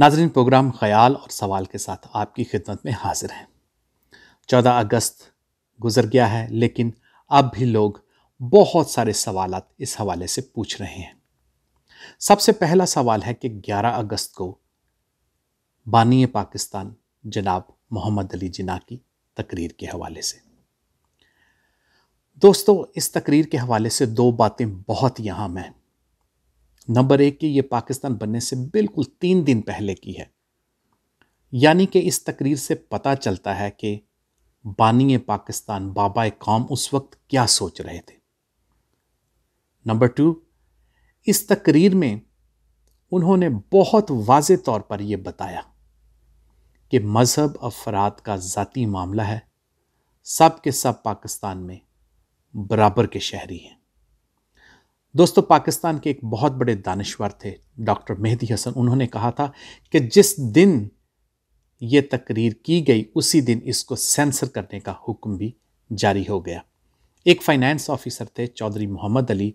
नाजरीन प्रोग्राम ख्याल और सवाल के साथ आपकी खिदमत में हाजिर हैं चौदह अगस्त गुजर गया है लेकिन अब भी लोग बहुत सारे सवाल इस हवाले से पूछ रहे हैं सबसे पहला सवाल है कि 11 अगस्त को बानिय पाकिस्तान जनाब मोहम्मद अली जिना की तकरीर के हवाले से दोस्तों इस तकरीर के हवाले से दो बातें बहुत यहाँ मैं नंबर एक की ये पाकिस्तान बनने से बिल्कुल तीन दिन पहले की है यानी कि इस तकरीर से पता चलता है कि बानी पाकिस्तान बाबा कौम उस वक्त क्या सोच रहे थे नंबर टू इस तकरीर में उन्होंने बहुत वाज तौर पर यह बताया कि मज़हब अफराद का ज़ाती मामला है सब के सब पाकिस्तान में बराबर के शहरी हैं दोस्तों पाकिस्तान के एक बहुत बड़े दानश्वर थे डॉक्टर मेहदी हसन उन्होंने कहा था कि जिस दिन ये तकरीर की गई उसी दिन इसको सेंसर करने का हुक्म भी जारी हो गया एक फाइनेंस ऑफिसर थे चौधरी मोहम्मद अली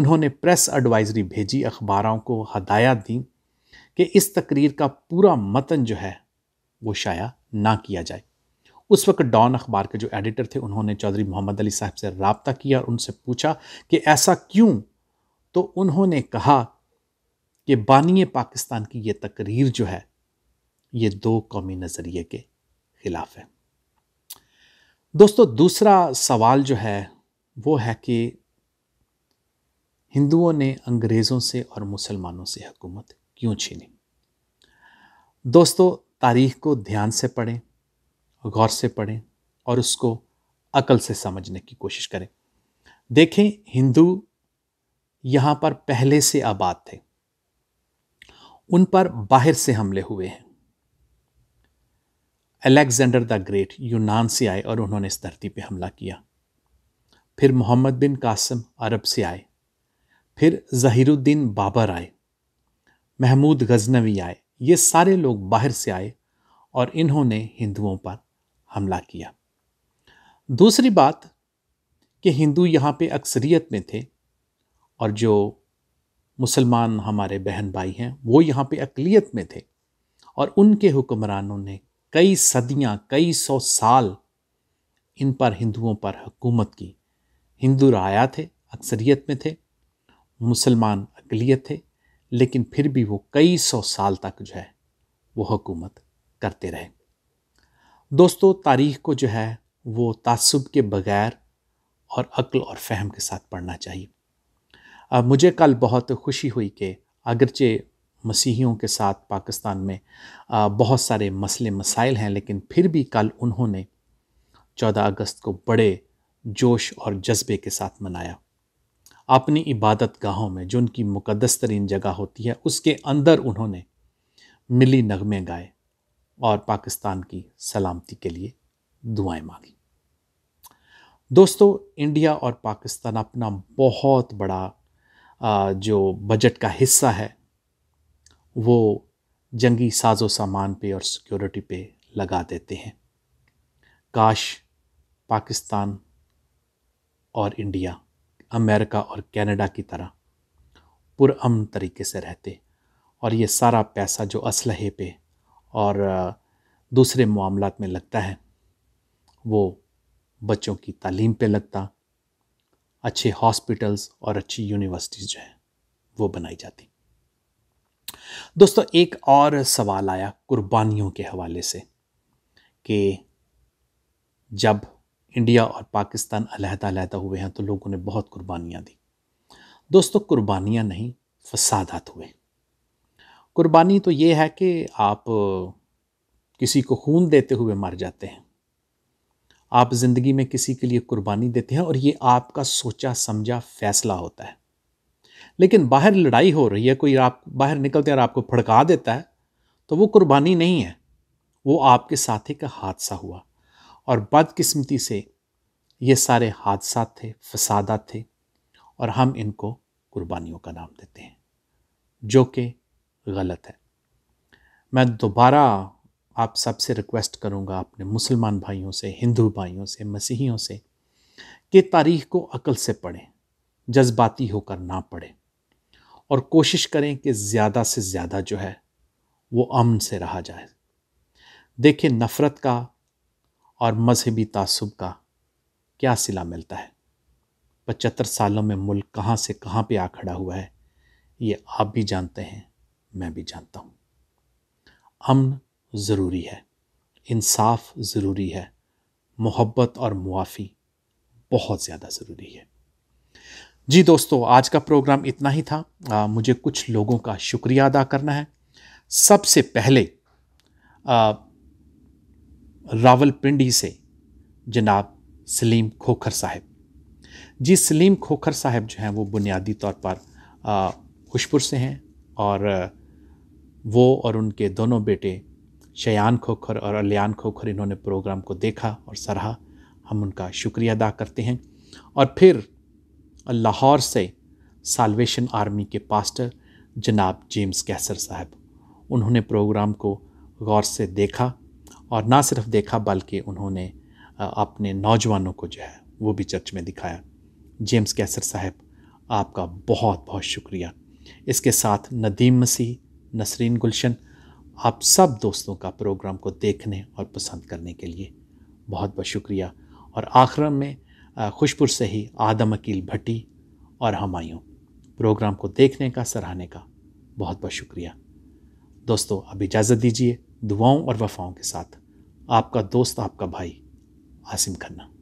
उन्होंने प्रेस एडवाइजरी भेजी अखबारों को हदायत दी कि इस तकरीर का पूरा मतन जो है वो शाया ना किया जाए उस वक्त डॉन अखबार के जो एडिटर थे उन्होंने चौधरी मोहम्मद अली साहब से रबता किया और उनसे पूछा कि ऐसा क्यों तो उन्होंने कहा कि बानिय पाकिस्तान की ये तकरीर जो है ये दो कौमी नज़रिए के ख़िलाफ़ है दोस्तों दूसरा सवाल जो है वो है कि हिंदुओं ने अंग्रेज़ों से और मुसलमानों से हुकूमत क्यों छीनी दोस्तों तारीख को ध्यान से पढ़ें गौर से पढ़ें और उसको अकल से समझने की कोशिश करें देखें हिंदू यहां पर पहले से आबाद थे उन पर बाहर से हमले हुए हैं अलेक्जेंडर द ग्रेट यूनान से आए और उन्होंने इस धरती पे हमला किया फिर मोहम्मद बिन कासिम अरब से आए फिर जहीरुद्दीन बाबर आए महमूद गजनवी आए ये सारे लोग बाहर से आए और इन्होंने हिंदुओं पर हमला किया दूसरी बात कि हिंदू यहाँ पे अक्सरियत में थे और जो मुसलमान हमारे बहन भाई हैं वो यहाँ पे अकलीत में थे और उनके हुक्मरानों ने कई सदियाँ कई सौ साल इन पर हिंदुओं पर हुकूमत की हिंदू राया थे अक्सरियत में थे मुसलमान अकलीत थे लेकिन फिर भी वो कई सौ साल तक जो है वो हुकूमत करते रहे दोस्तों तारीख को जो है वो तसब के बगैर और अक्ल और फहम के साथ पढ़ना चाहिए मुझे कल बहुत खुशी हुई कि अगरचे मसीहियों के साथ पाकिस्तान में बहुत सारे मसले मसाइल हैं लेकिन फिर भी कल उन्होंने 14 अगस्त को बड़े जोश और जज्बे के साथ मनाया अपनी इबादत गाहों में जो उनकी मुकदस तरीन जगह होती है उसके अंदर उन्होंने मिली नगमे गाए और पाकिस्तान की सलामती के लिए दुआएं मांगी दोस्तों इंडिया और पाकिस्तान अपना बहुत बड़ा जो बजट का हिस्सा है वो जंगी साजो सामान पे और सिक्योरिटी पे लगा देते हैं काश पाकिस्तान और इंडिया अमेरिका और कनाडा की तरह पुरअम तरीके से रहते और ये सारा पैसा जो असलहे पे और दूसरे मामलों में लगता है वो बच्चों की तालीम पे लगता अच्छे हॉस्पिटल्स और अच्छी यूनिवर्सिटीज़ जो हैं वो बनाई जाती दोस्तों एक और सवाल आया कुर्बानियों के हवाले से कि जब इंडिया और पाकिस्तान अलहदा अलहदा हुए हैं तो लोगों ने बहुत कुर्बानियाँ दी दोस्तों कुर्बानियाँ नहीं फसादात हुए कुर्बानी तो ये है कि आप किसी को खून देते हुए मर जाते हैं आप ज़िंदगी में किसी के लिए कुर्बानी देते हैं और ये आपका सोचा समझा फैसला होता है लेकिन बाहर लड़ाई हो रही है कोई आप बाहर निकलते हैं और आपको भड़का देता है तो वो कुर्बानी नहीं है वो आपके साथी का हादसा हुआ और बदकिस्मती से ये सारे हादसा थे फसादा थे और हम इनको कुर्बानियों का नाम देते हैं जो कि गलत है मैं दोबारा आप सबसे रिक्वेस्ट करूँगा अपने मुसलमान भाइयों से हिंदू भाइयों से मसीहियों से कि तारीख को अकल से पढ़ें जज्बाती होकर ना पढ़ें और कोशिश करें कि ज़्यादा से ज़्यादा जो है वो अमन से रहा जाए देखिए नफ़रत का और मजहबी तसब का क्या सिला मिलता है पचहत्तर सालों में मुल्क कहाँ से कहाँ पे आ खड़ा हुआ है ये आप भी जानते हैं मैं भी जानता हूँ अमन ज़रूरी है इंसाफ ज़रूरी है मोहब्बत और मुआफ़ी बहुत ज़्यादा ज़रूरी है जी दोस्तों आज का प्रोग्राम इतना ही था आ, मुझे कुछ लोगों का शुक्रिया अदा करना है सबसे पहले आ, रावलपिंडी से जनाब सलीम खोखर साहब जी सलीम खोखर साहब जो हैं वो बुनियादी तौर पर खुशपुर से हैं और वो और उनके दोनों बेटे शयान खोखर और अल्यान खोखर इन्होंने प्रोग्राम को देखा और सराहा हम उनका शुक्रिया अदा करते हैं और फिर लाहौर से सालवेशन आर्मी के पास्टर जनाब जेम्स कैसर साहब उन्होंने प्रोग्राम को गौर से देखा और ना सिर्फ देखा बल्कि उन्होंने अपने नौजवानों को जो है वो भी चर्च में दिखाया जेम्स कैसर साहब आपका बहुत बहुत शुक्रिया इसके साथ नदीम मसीह नसरीन गुलशन आप सब दोस्तों का प्रोग्राम को देखने और पसंद करने के लिए बहुत बहुत शुक्रिया और आखिर में खुशपुर से ही आदम अकील भट्टी और हमायूं प्रोग्राम को देखने का सराहने का बहुत बहुत शुक्रिया दोस्तों अब इजाज़त दीजिए दुआओं और वफाओं के साथ आपका दोस्त आपका भाई आसिम खन्ना